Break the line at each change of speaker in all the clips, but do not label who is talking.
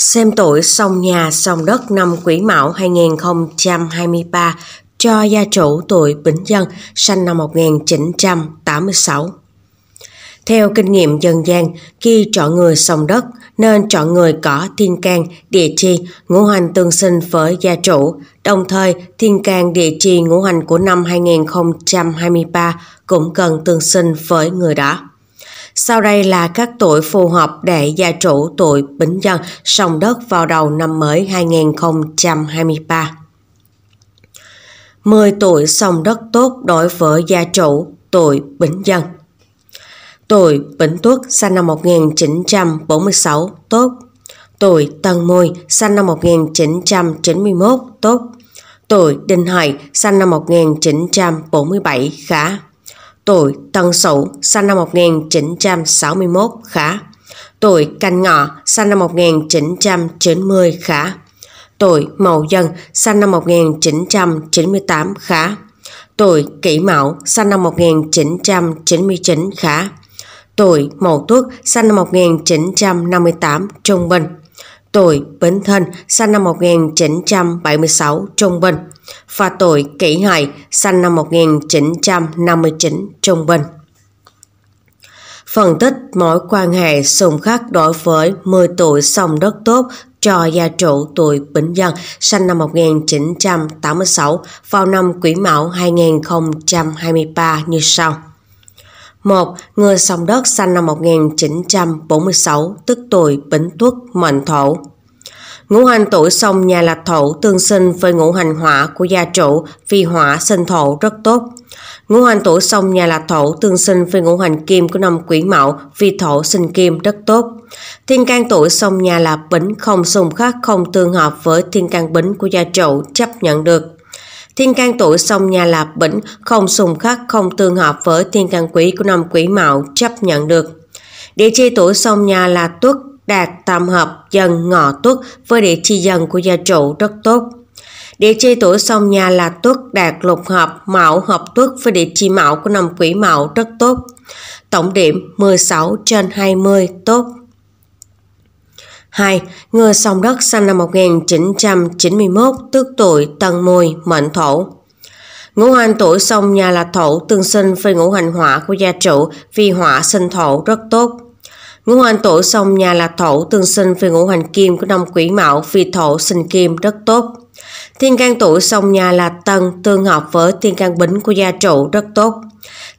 Xem tuổi sông nhà sông đất năm Quý Mão 2023 cho gia chủ tuổi Bính Dân sinh năm 1986. Theo kinh nghiệm dân gian, khi chọn người sông đất nên chọn người có thiên can, địa chi, ngũ hành tương sinh với gia chủ. Đồng thời, thiên can địa chi ngũ hành của năm 2023 cũng cần tương sinh với người đó. Sau đây là các tuổi phù hợp để gia chủ tuổi Bính Dân sòng đất vào đầu năm mới 2023. 10 tuổi sòng đất tốt đối với gia chủ tuổi Bính Dân. Tuổi Bính Tuất sinh năm 1946 tốt. Tuổi Tân Mùi sinh năm 1991 tốt. Tuổi Đinh Hợi sinh năm 1947 khá. Tuổi Tân Sửu, sinh năm 1961, khá Tuổi Canh Ngọ, sinh năm 1990, khá Tuổi Mậu Dần, sinh năm 1998, khá Tuổi Kỷ Mão, sinh năm 1999, khá Tuổi Mậu Tuất, sinh năm 1958, trung bình tội Bến Thân sinh năm 1976 trung bình và tội Kỷ Hợi sinh năm 1959 trung bình. Phân tích mối quan hệ xung khắc đối với 10 tuổi sông đất tốt cho gia chủ tuổi Bính Dân sinh năm 1986 vào năm Quý Mão 2023 như sau. 1. Người sông đất sinh năm 1946, tức tuổi Bính Tuất, mệnh Thổ. Ngũ hành tuổi sông nhà là Thổ tương sinh với ngũ hành hỏa của gia chủ vì hỏa sinh Thổ rất tốt. Ngũ hành tuổi sông nhà là Thổ tương sinh với ngũ hành kim của năm Quý Mão, vì Thổ sinh kim rất tốt. Thiên can tuổi sông nhà là Bính không xung khắc không tương hợp với thiên can Bính của gia chủ chấp nhận được. Thiên can tuổi sông nhà Lạp Bỉnh không xung khắc không tương hợp với thiên can quý của năm quý mão chấp nhận được. Địa chi tuổi sông nhà là tuất đạt tam hợp dần ngọ tuất với địa chi dần của gia chủ rất tốt. Địa chi tuổi sông nhà là tuất đạt lục hợp mão hợp tuất với địa chi mão của năm quý mão rất tốt. Tổng điểm 16 trên 20 tốt. 2. Người sông đất sinh năm 1991, tức tuổi Tân Mùi, mệnh thổ. Ngũ hành tuổi sông nhà là thổ tương sinh với ngũ hành hỏa của gia chủ vì hỏa sinh thổ rất tốt. Ngũ hành tuổi sông nhà là thổ tương sinh với ngũ hành kim của năm quỷ mão vì thổ sinh kim rất tốt. Thiên can tuổi sông nhà là tân tương hợp với thiên can bính của gia chủ rất tốt.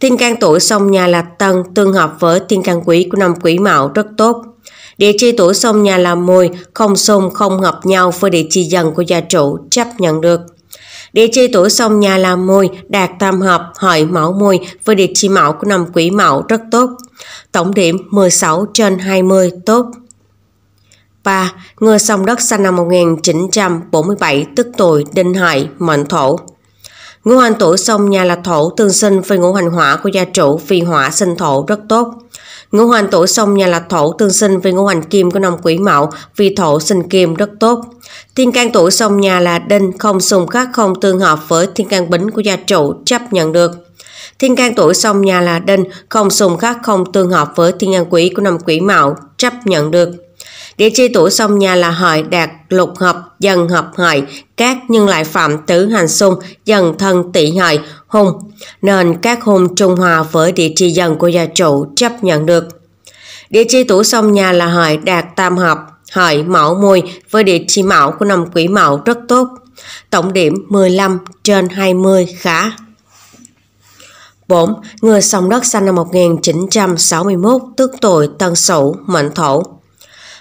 Thiên can tuổi sông nhà là tân tương hợp với thiên can quý của năm quỷ mão rất tốt. Địa chi tuổi sông nhà làm 10, không xung không hợp nhau với địa chi dần của gia chủ chấp nhận được. Địa chi tuổi sông nhà làm 10, đạt tam hợp, hợi mẫu 10 với địa chi mẫu của năm quỷ mẫu rất tốt. Tổng điểm 16 trên 20 tốt. 3. Người sông đất sinh năm 1947, tức tuổi Đinh Hợi, mệnh thổ. Ngũ hành tuổi sông nhà là thổ tương sinh với ngũ hành hỏa của gia chủ vì hỏa sinh thổ rất tốt. Ngũ hành tuổi sông nhà là thổ tương sinh với ngũ hành kim của năm quỷ mậu vì thổ sinh kim rất tốt. Thiên can tuổi sông nhà là đinh không xung khắc không tương hợp với thiên can bính của gia chủ chấp nhận được. Thiên can tuổi sông nhà là đinh không xung khắc không tương hợp với thiên can quỷ của năm quỷ mậu chấp nhận được. Địa chi tuổi sông nhà là hợi đạt lục hợp dần hợp hợi cát nhưng lại phạm Tử hành xung dần thân tỵ hợi hôn, nên các hôn trung hòa với địa chỉ dân của gia chủ chấp nhận được. Địa chỉ tủ sông nhà là hợi đạt tam hợp, hợi mão mùi với địa chỉ mão của năm quỷ mão rất tốt. Tổng điểm 15 trên 20 khá. 4. Người sông đất sinh năm 1961, tức tuổi Tân Sửu, mệnh Thổ.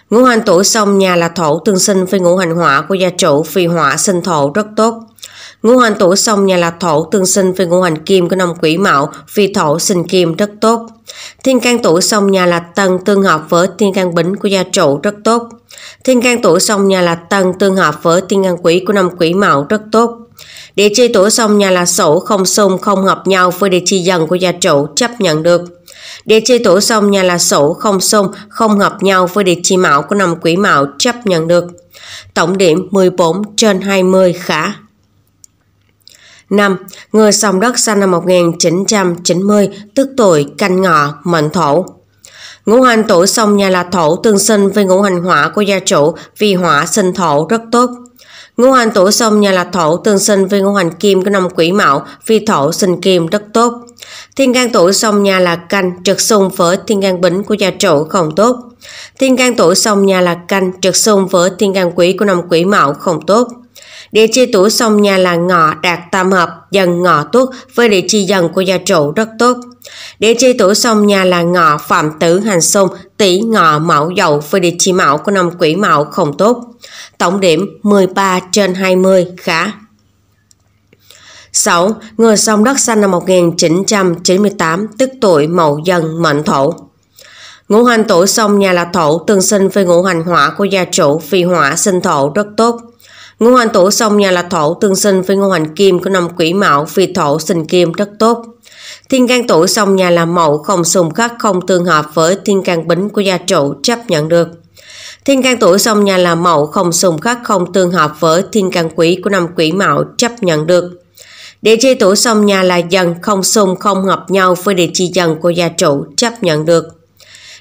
Ngũ hành tuổi sông nhà là Thổ tương sinh với ngũ hành hỏa của gia chủ vì hỏa sinh Thổ rất tốt. Ngũ hành tuổi sông nhà là thổ tương sinh với ngũ hành kim của năm quỷ mạo vì thổ sinh kim rất tốt. Thiên can tuổi sông nhà là tân tương hợp với thiên can bính của gia chủ rất tốt. Thiên can tuổi sông nhà là tân tương hợp với thiên can quỷ của năm quỷ mạo rất tốt. Địa chi tuổi sông nhà là sổ không xung không hợp nhau với địa chi dần của gia chủ chấp nhận được. Địa chi tuổi sông nhà là sổ không xung không hợp nhau với địa chi mạo của năm quỷ mạo chấp nhận được. Tổng điểm 14 trên 20 khả 5. Người sòng đất sinh năm 1990, tức tuổi canh ngọ, mệnh thổ. Ngũ hành tuổi sông nhà là thổ tương sinh với ngũ hành hỏa của gia chủ vì hỏa sinh thổ rất tốt. Ngũ hành tuổi sông nhà là thổ tương sinh với ngũ hành kim của năm quỷ mão vì thổ sinh kim rất tốt. Thiên can tuổi sông nhà là canh trực xung với thiên can bính của gia chủ không tốt. Thiên can tuổi sông nhà là canh trực xung với thiên can quý của năm quỷ mão không tốt. Địa chi tủ sông nhà là ngọ đạt tam hợp dần ngọ tuất với địa chi dần của gia chủ rất tốt. Địa chi tủ sông nhà là ngọ phạm tử hành xung tỷ ngọ mão dậu với địa chi mão của năm quỷ mão không tốt. Tổng điểm 13 trên 20 khá. 6. Người sông đất sinh năm 1998, tức tuổi Mậu Dần, mệnh Thổ. Ngũ hành tuổi sông nhà là Thổ, tương sinh với ngũ hành hỏa của gia chủ, vì hỏa sinh Thổ rất tốt. Ngũ hành thổ song nhà là thổ tương sinh với ngũ hành kim của năm quỷ mão vì thổ sinh kim rất tốt. Thiên can tuổi song nhà là mậu không xung khắc không tương hợp với thiên can bính của gia chủ chấp nhận được. Thiên can tuổi song nhà là mậu không xung khắc không tương hợp với thiên can quý của năm quỷ mão chấp nhận được. Địa chi tuổi song nhà là dần không xung không hợp nhau với địa chi dần của gia chủ chấp nhận được.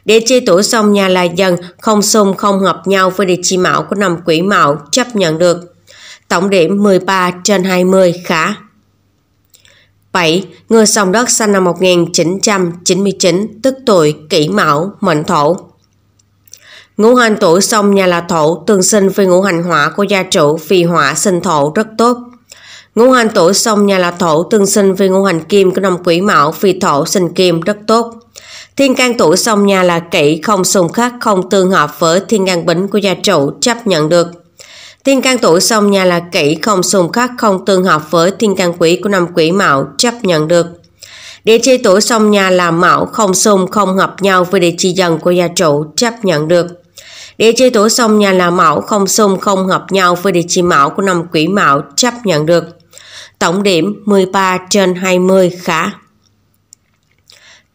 Địa chi tuổi sông nhà là dần, không xung không hợp nhau với địa chi mão của năm quỷ mão chấp nhận được. Tổng điểm 13 trên 20 khá 7. Người sông đất sinh năm 1999, tức tuổi kỷ mão, mệnh thổ. Ngũ hành tuổi sông nhà là thổ, tương sinh với ngũ hành hỏa của gia chủ vì hỏa sinh thổ rất tốt. Ngũ hành tuổi sông nhà là thổ tương sinh với ngũ hành kim của năm quỷ mão vì thổ sinh kim rất tốt. Thiên can tuổi song nhà là kỹ, không xung khắc, không tương hợp với thiên can bính của gia chủ chấp nhận được. Thiên can tuổi song nhà là kỹ, không xung khắc, không tương hợp với thiên can quỷ của năm quỷ mạo chấp nhận được. Địa chi tuổi song nhà là mạo, không xung, không hợp nhau với địa chi dần của gia chủ chấp nhận được. Địa chi tuổi song nhà là mạo, không xung, không hợp nhau với địa chi mạo của năm quỷ mạo chấp nhận được. Tổng điểm 13 trên 20 khá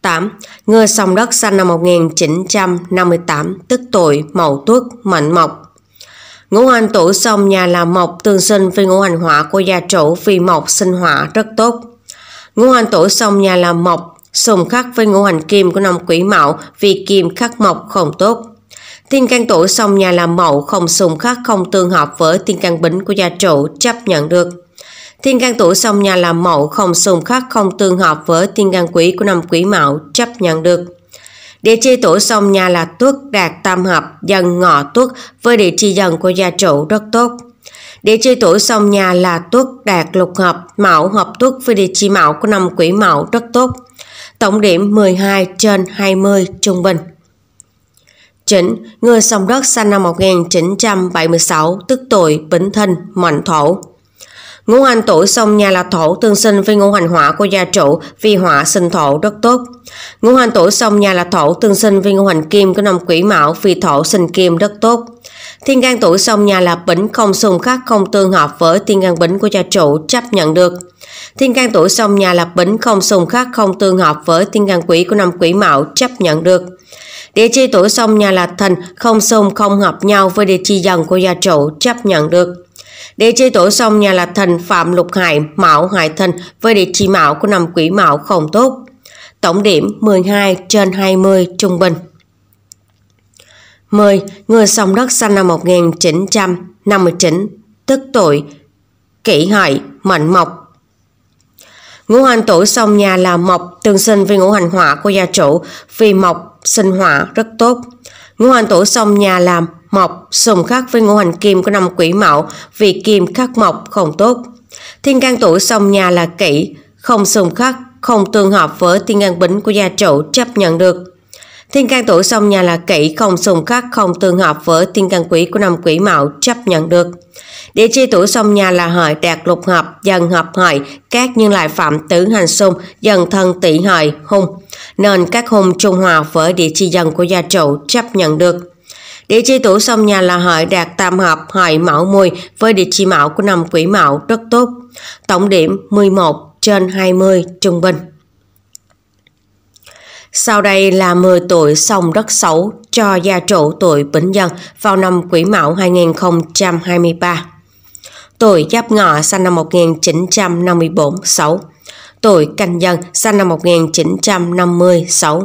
8. Ngô Song Đất sinh năm 1958, tức tuổi Mậu Tuất, Mệnh Mộc. Ngũ hành tuổi sông nhà là Mộc tương sinh với ngũ hành hỏa của gia chủ vì Mộc sinh hỏa rất tốt. Ngũ hành tuổi sông nhà là Mộc, xung khắc với ngũ hành kim của năm quỷ mậu vì kim khắc Mộc không tốt. thiên can tuổi sông nhà là Mậu không xung khắc không tương hợp với thiên can bính của gia chủ chấp nhận được. Thiên can tuổi sông nhà làm mậu không xung khắc không tương hợp với thiên can quý của năm quý mão chấp nhận được. Địa chi tuổi sông nhà là tuất đạt tam hợp dần ngọ tuất với địa chi dần của gia chủ rất tốt. Địa chi tuổi sông nhà là tuất đạt lục hợp mão hợp tuất với địa chi mão của năm quý mão rất tốt. Tổng điểm 12 trên 20 trung bình. Chỉnh, người sông đất sinh năm 1976, tức tuổi Bính Thìn, Mệnh Thổ. Ngũ hành tuổi sông nhà là thổ tương sinh với ngũ hành hỏa của gia chủ vì hỏa sinh thổ rất tốt. Ngũ hành tuổi sông nhà là thổ tương sinh với ngũ hành kim của năm quỷ mão vì thổ sinh kim rất tốt. Thiên can tuổi sông nhà là bỉnh không xung khắc không tương hợp với thiên can bỉnh của gia chủ chấp nhận được. Thiên can tuổi sông nhà là bỉnh không xung khắc không tương hợp với thiên can quỷ của năm quỷ mão chấp nhận được. Địa chi tuổi sông nhà là thành không xung không hợp nhau với địa chi dần của gia chủ chấp nhận được. Địa chi tuổi sông nhà là thần Phạm Lục hải Mão hải Thần với địa chi Mão của năm Quỷ Mão không tốt. Tổng điểm 12 trên 20 trung bình. 10. Người sông đất sinh năm 1959, tức tuổi kỷ hợi, mệnh mộc, Ngũ hành tuổi sông nhà là mộc, tương sinh với ngũ hành hỏa của gia chủ, vì mộc sinh hỏa rất tốt. Ngũ hành tuổi sông nhà là mộc xung khắc với ngũ hành kim của năm quỷ mậu vì kim khắc mộc không tốt. Thiên can tuổi sông nhà là kỷ, không xung khắc, không tương hợp với thiên can bính của gia chủ chấp nhận được. Thiên can tuổi sông nhà là kỷ, không xung khắc, không tương hợp với thiên can quỷ của năm quỷ mạo chấp nhận được. Địa chi tuổi sông nhà là hợi đạt lục hợp, dần hợp hợi, các nhưng lại phạm tử hành xung, dần thân tỷ hợi, hung. Nên các hung trung hòa với địa chi dần của gia chủ chấp nhận được. Địa chi tủ sông nhà là hợi đạt tam hợp hợi mão mùi với địa chi mão của năm quỷ mão rất tốt. Tổng điểm 11 trên 20 trung bình. Sau đây là 10 tuổi sông đất xấu cho gia chủ tuổi bình Dân vào năm Quỷ Mão 2023. Tuổi Giáp Ngọ sinh năm 1954 xấu Tuổi Canh Dân sinh năm 1956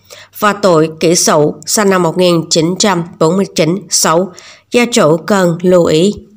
và tội kỷ sửu sinh năm 1949, 6, gia chủ cần lưu ý.